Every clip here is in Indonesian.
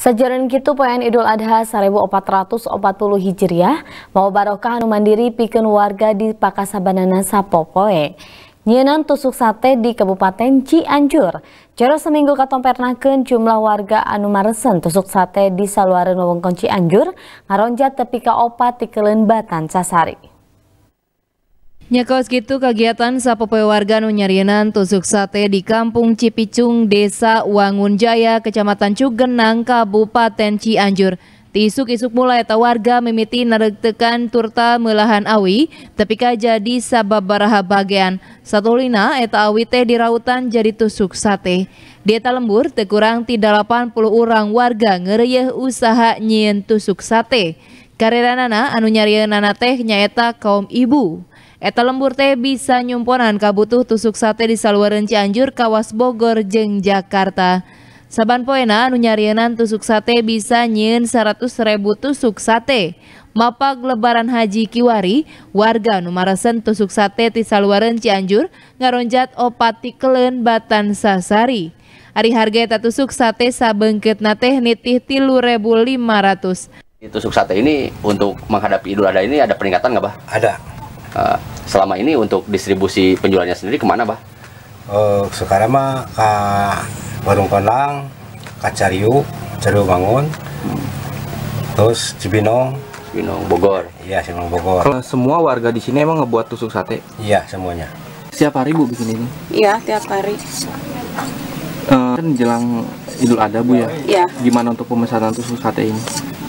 Sejaran gitu poin Idul Adha 1440 Hijriah mau barokah anu mandiri pikeun warga di Pakasabanana Sapopoe. Nyenan tusuk sate di Kabupaten Cianjur. Jero seminggu katompernakeun jumlah warga anu maresen tusuk sate di saluareun wewengkon Cianjur ngaronjat tepi ka opat tikeleun batan sasari. Nyakos gitu kegiatan sapopoe warga nunyarinan tusuk sate di Kampung Cipicung, Desa Wangun Jaya, Kecamatan Cugenang, Kabupaten Cianjur. Tisuk-isuk mulai eta warga mimiti naregtekan turta melahan awi, tapi jadi sabab baraha bagian. satu lina eta awi teh di rautan jadi tusuk sate. Di eta lembur tekurang ti 80 orang warga ngereyeh usaha nyien tusuk sate. Karirana anu nana teh nyaeta kaum ibu. Eta lembur teh bisa nyumponan kabutuh tusuk sate di saluran Cianjur kawas Bogor jeng Jakarta. Saban poena anu nyarienan tusuk sate bisa nyin 100 ribu tusuk sate. Mapag lebaran haji Kiwari, warga numarasan tusuk sate di saluran Cianjur ngaronjat opati kelen batan sasari. Ari harga eta tusuk sate sabengket teh nitih tilu ribu lima ratus. Tusuk sate ini untuk menghadapi idul adha ini ada peningkatan nggak bah? Ada. Uh, selama ini untuk distribusi penjualannya sendiri kemana bah? Uh, sekarang mah ke Warung Konang, ke Cariu, Cariu Bangun, hmm. terus Cibinong, Cibinong Bogor. Iya Cibinong Bogor. Kalau semua warga di sini emang ngebuat tusuk sate? Iya semuanya. Setiap hari bu bikin ini? Iya tiap hari. Uh, kan jelang Idul Adha bu ya? Iya. Gimana untuk pemesanan tusuk sate ini?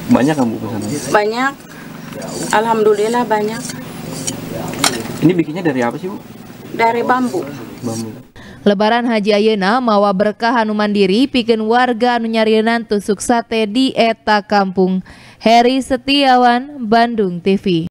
Banyak kan bu pesanan? Banyak. Alhamdulillah banyak. Ini bikinnya dari apa sih, Bu? Dari bambu. Bambu. Lebaran Haji Ayeuna mawa berkah anu mandiri pikeun warga anu nyarieunan tusuk sate di eta kampung. Heri Setiawan, Bandung TV.